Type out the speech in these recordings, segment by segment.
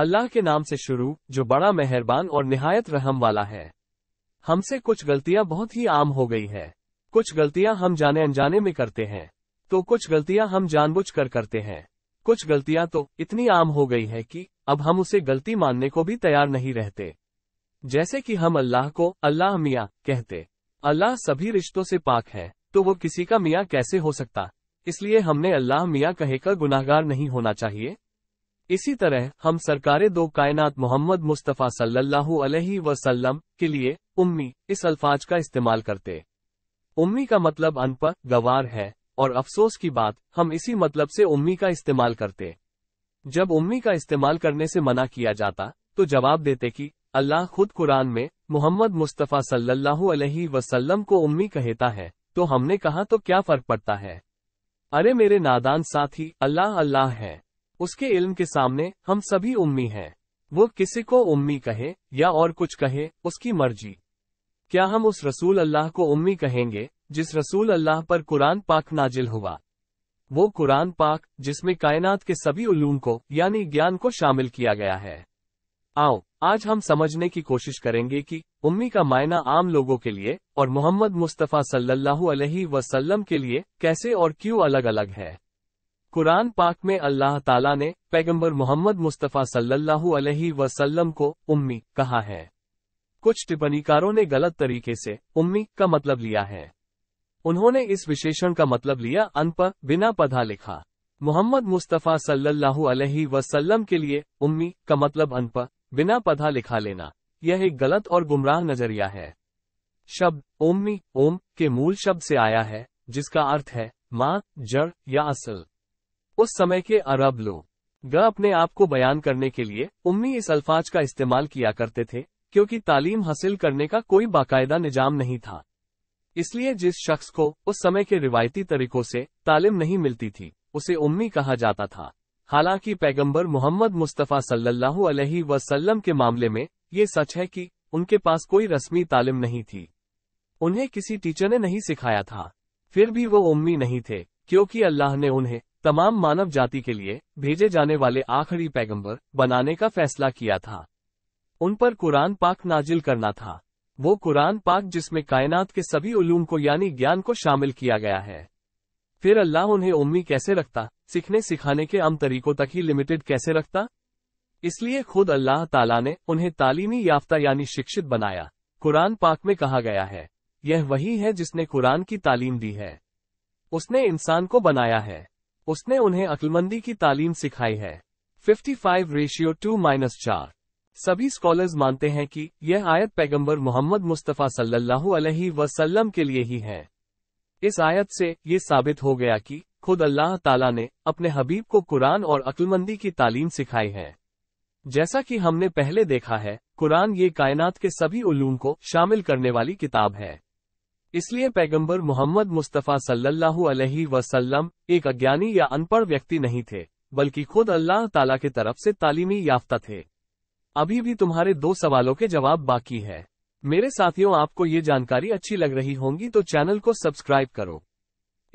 अल्लाह के नाम से शुरू जो बड़ा मेहरबान और निहायत रहम वाला है हमसे कुछ गलतियां बहुत ही आम हो गई है कुछ गलतियां हम जाने अनजाने में करते हैं तो कुछ गलतियां हम जानबूझ कर करते हैं कुछ गलतियां तो इतनी आम हो गई है कि अब हम उसे गलती मानने को भी तैयार नहीं रहते जैसे कि हम अल्लाह को अल्लाह मियाँ कहते अल्लाह सभी रिश्तों से पाक है तो वो किसी का मियाँ कैसे हो सकता इसलिए हमने अल्लाह मियाँ कहे गुनाहगार नहीं होना चाहिए इसी तरह हम सरकारे दो कायनात मोहम्मद मुस्तफ़ा सल्लल्लाहु अलैहि वसल्लम के लिए उम्मी इस अल्फाज का इस्तेमाल करते उम्मी का मतलब अनपढ़ गवार है और अफसोस की बात हम इसी मतलब से उम्मी का इस्तेमाल करते जब उम्मी का इस्तेमाल करने से मना किया जाता तो जवाब देते कि अल्लाह खुद कुरान में मोहम्मद मुस्तफ़ा सल्लल्लाहु अलैहि वसल्लम को उम्मी कहता है तो हमने कहा तो क्या फर्क पड़ता है अरे मेरे नादान साथी अल्लाह अल्लाह है उसके इल्म के सामने हम सभी उम्मी हैं वो किसी को उम्मी कहे या और कुछ कहे उसकी मर्जी क्या हम उस रसूल अल्लाह को उम्मी कहेंगे जिस रसूल अल्लाह पर कुरान पाक नाजिल हुआ वो कुरान पाक जिसमें कायनात के सभी उलूम को यानी ज्ञान को शामिल किया गया है आओ आज हम समझने की कोशिश करेंगे कि उम्मी का मायना आम लोगों के लिए और मोहम्मद मुस्तफ़ा सल्लल्लाहु अलैहि वसल्लम के लिए कैसे और क्यों अलग अलग है कुरान पाक में अल्लाह ताला ने पैगंबर मोहम्मद मुस्तफ़ा सल्लल्लाहु अलैहि वसल्लम को उम्मी कहा है कुछ टिप्पणीकारों ने गलत तरीके से उम्मी का मतलब लिया है उन्होंने इस विशेषण का मतलब लिया अनपढ़ बिना पढ़ा लिखा मोहम्मद मुस्तफ़ा सल्लल्लाहु अलैहि वसल्लम के लिए उम्मी का मतलब अनपढ़ बिना पढ़ा लिखा लेना यह एक गलत और गुमराह नजरिया है शब्द ओम्मी ओम के मूल शब्द से आया है जिसका अर्थ है माँ जड़ या असल उस समय के अरब लोग ग अपने आप को बयान करने के लिए उम्मी इस अल्फाज का इस्तेमाल किया करते थे क्योंकि तालीम हासिल करने का कोई बाकायदा निजाम नहीं था इसलिए जिस शख्स को उस समय के रिवायती तरीकों से तालीम नहीं मिलती थी उसे उम्मी कहा जाता था हालांकि पैगंबर मोहम्मद मुस्तफ़ा सल्लल्लाहु अलैहि वसल्लम के मामले में ये सच है कि उनके पास कोई रस्मी तालीम नहीं थी उन्हें किसी टीचर ने नहीं सिखाया था फिर भी वो उम्मी नहीं थे क्योंकि अल्लाह ने उन्हें तमाम मानव जाति के लिए भेजे जाने वाले आखिरी पैगंबर बनाने का फैसला किया था उन पर कुरान पाक नाजिल करना था वो कुरान पाक जिसमें कायनात के सभी उलूम को यानी ज्ञान को शामिल किया गया है फिर अल्लाह उन्हें उम्मी कैसे रखता सीखने सिखाने के अम तरीकों तक ही लिमिटेड कैसे रखता इसलिए खुद अल्लाह ताला ने उन्हें तालीमी याफ्ता यानी शिक्षित बनाया कुरान पाक में कहा गया है यह वही है जिसने कुरान की तालीम दी है उसने इंसान को बनाया है उसने उन्हें अक्लमंदी की तालीम सिखाई है 55 फाइव रेशियो टू माइनस चार सभी स्कॉलर्स मानते हैं कि यह आयत पैगंबर मोहम्मद मुस्तफ़ा सल्लल्लाहु अलैहि वसल्लम के लिए ही है इस आयत से ये साबित हो गया कि खुद अल्लाह ताला ने अपने हबीब को कुरान और अक्लमंदी की तालीम सिखाई है जैसा कि हमने पहले देखा है कुरान ये कायनात के सभी उलूम को शामिल करने वाली किताब है इसलिए पैगंबर मोहम्मद मुस्तफ़ा सल्लल्लाहु अलैहि वसल्लम एक अज्ञानी या अनपढ़ व्यक्ति नहीं थे बल्कि खुद अल्लाह ताला की तरफ से तालीमी याफ्ता थे अभी भी तुम्हारे दो सवालों के जवाब बाकी है मेरे साथियों आपको ये जानकारी अच्छी लग रही होंगी तो चैनल को सब्सक्राइब करो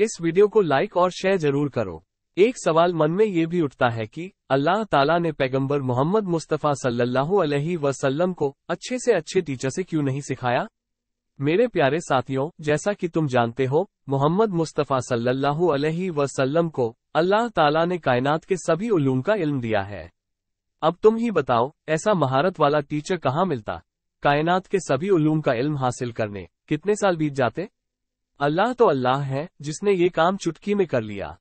इस वीडियो को लाइक और शेयर जरूर करो एक सवाल मन में ये भी उठता है कि अल्लाह ताला ने पैगंबर मोहम्मद मुस्तफ़ा सल्लल्लाहु अलैहि वसल्लम को अच्छे से अच्छे टीचर से क्यों नहीं सिखाया मेरे प्यारे साथियों जैसा कि तुम जानते हो मोहम्मद मुस्तफ़ा सल्लल्लाहु अलैहि वसल्लम को अल्लाह ताला ने कायनात के सभी उलूम का इल्म दिया है अब तुम ही बताओ ऐसा महारत वाला टीचर कहाँ मिलता कायनात के सभी उलूम का इल्म हासिल करने कितने साल बीत जाते अल्लाह तो अल्लाह है जिसने ये काम चुटकी में कर लिया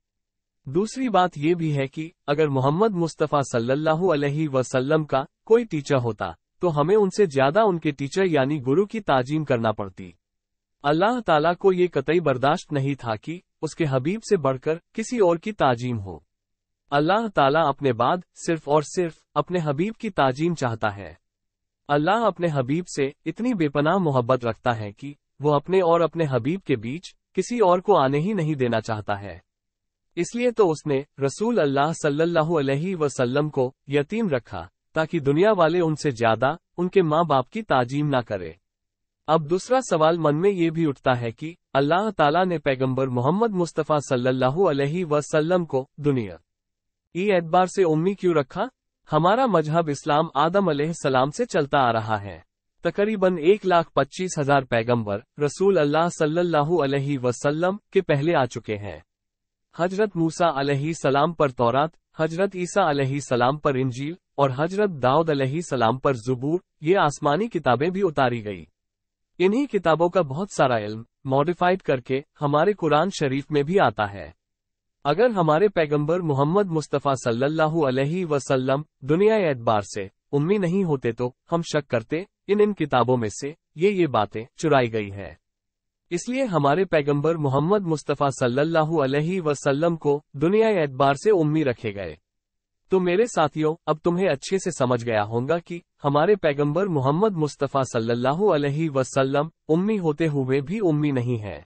दूसरी बात ये भी है कि अगर मोहम्मद मुस्तफ़ा सल्लल्लाहु अलैहि वसल्लम का कोई टीचर होता तो हमें उनसे ज्यादा उनके टीचर यानी गुरु की ताजीम करना पड़ती अल्लाह ताला को ये कतई बर्दाश्त नहीं था कि उसके हबीब से बढ़कर किसी और की ताजीम हो अल्लाह ताला अपने बाद सिर्फ और सिर्फ अपने हबीब की ताजीम चाहता है अल्लाह अपने हबीब से इतनी बेपनाह मोहब्बत रखता है कि वो अपने और अपने हबीब के बीच किसी और को आने ही नहीं देना चाहता है इसलिए तो उसने रसूल अल्लाह सल्लल्लाहु अलैहि वसल्लम को यतीम रखा ताकि दुनिया वाले उनसे ज्यादा उनके माँ बाप की ताजीम ना करें अब दूसरा सवाल मन में ये भी उठता है कि अल्लाह ताला ने पैगंबर मोहम्मद मुस्तफ़ा सल्लल्लाहु अलैहि वसल्लम को दुनिया ई एतबार से उम्मी क्यों रखा हमारा मजहब इस्लाम आदम सलाम से चलता आ रहा है तकरीबन एक लाख पच्चीस हजार पैगम्बर रसूल अल्लाह सल्लल्लाहु अलैहि वसल्लम के पहले आ चुके हैं हजरत मूसा अलैहि सलाम पर तौरात हजरत ईसा अलैहि सलाम पर इंजील और हजरत दाऊद सलाम पर जुबूर ये आसमानी किताबें भी उतारी गई इन्हीं किताबों का बहुत सारा इल्म मॉडिफाइड करके हमारे कुरान शरीफ में भी आता है अगर हमारे पैगंबर मोहम्मद मुस्तफ़ा सल्लल्लाहु अलैहि वसल्लम दुनिया एतबार से उम्मी नहीं होते तो हम शक करते इन इन किताबों में से ये ये बातें चुराई गई है इसलिए हमारे पैगंबर मोहम्मद मुस्तफ़ा सल्लल्लाहु अलैहि वसल्लम को दुनिया एतबार से उम्मी रखे गए तो मेरे साथियों अब तुम्हें अच्छे से समझ गया होगा कि हमारे पैगंबर मोहम्मद मुस्तफ़ा सल्लल्लाहु अलैहि वसल्लम उम्मी होते हुए भी उम्मी नहीं है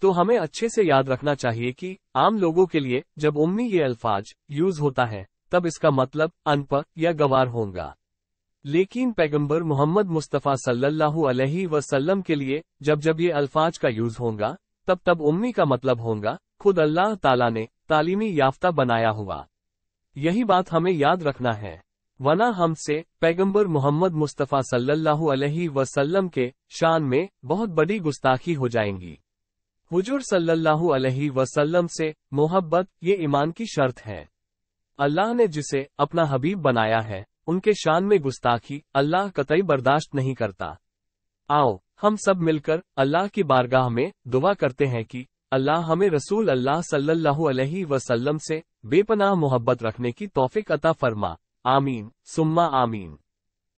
तो हमें अच्छे से याद रखना चाहिए कि आम लोगों के लिए जब उम्मी ये अल्फाज यूज होता है तब इसका मतलब अनपढ़ या गवार होगा लेकिन पैगंबर मोहम्मद मुस्तफ़ा सल्लल्लाहु अलैहि वसल्लम के लिए जब जब ये अल्फाज का यूज होगा तब तब उम्मी का मतलब होगा खुद अल्लाह ताला ने तालीमी याफ्ता बनाया हुआ यही बात हमें याद रखना है वना हमसे पैगंबर मोहम्मद मुस्तफ़ा सल्लल्लाहु अलैहि वसल्लम के शान में बहुत बड़ी गुस्ताखी हो जाएंगी हुजूर सल्लल्लाहु अलैहि वसल्लम से मोहब्बत ये ईमान की शर्त है अल्लाह ने जिसे अपना हबीब बनाया है उनके शान में गुस्ताखी अल्लाह कतई बर्दाश्त नहीं करता आओ हम सब मिलकर अल्लाह की बारगाह में दुआ करते हैं कि अल्लाह हमें रसूल अल्लाह सल्लल्लाहु अलैहि वसल्लम से बेपनाह मोहब्बत रखने की तोफ़िक अता फरमा आमीन सुम्मा आमीन